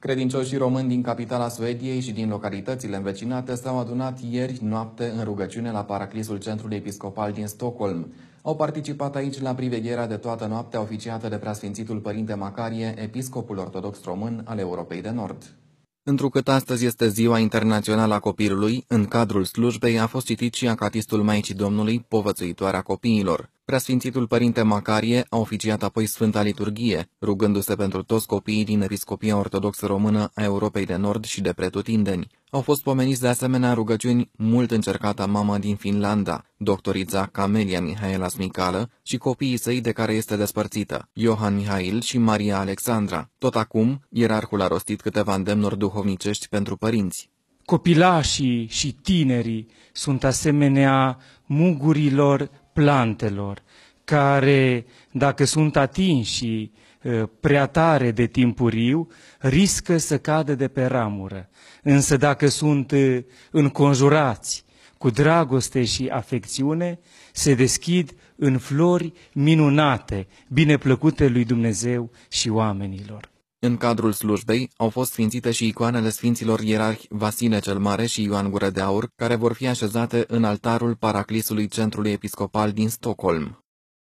Credincioșii români din capitala Suediei și din localitățile învecinate s-au adunat ieri noapte în rugăciune la paraclisul Centrului Episcopal din Stockholm. Au participat aici la privegherea de toată noaptea oficiată de preasfințitul Părinte Macarie, episcopul ortodox român al Europei de Nord. Întrucât astăzi este Ziua Internațională a Copilului, în cadrul slujbei a fost citit și acatistul Maicii Domnului, povățuitoarea copiilor. Preasfințitul Părinte Macarie a oficiat apoi Sfânta Liturghie, rugându-se pentru toți copiii din Episcopia Ortodoxă Română a Europei de Nord și de pretutindeni. Au fost pomeniți de asemenea rugăciuni mult încercata mamă din Finlanda, doctorița Camelia Mihaela Smicală și copiii săi de care este despărțită, Johan Mihail și Maria Alexandra. Tot acum, ierarhul a rostit câteva îndemnuri duhovnicești pentru părinți. Copilașii și tinerii sunt asemenea mugurilor plantelor care, dacă sunt atinși uh, prea tare de timpuriu, riscă să cadă de pe ramură. Însă dacă sunt uh, înconjurați cu dragoste și afecțiune, se deschid în flori minunate, bineplăcute lui Dumnezeu și oamenilor. În cadrul slujbei au fost sfințite și icoanele sfinților ierarhi Vasile cel Mare și Ioan Gură de Aur, care vor fi așezate în altarul Paraclisului Centrului Episcopal din Stockholm.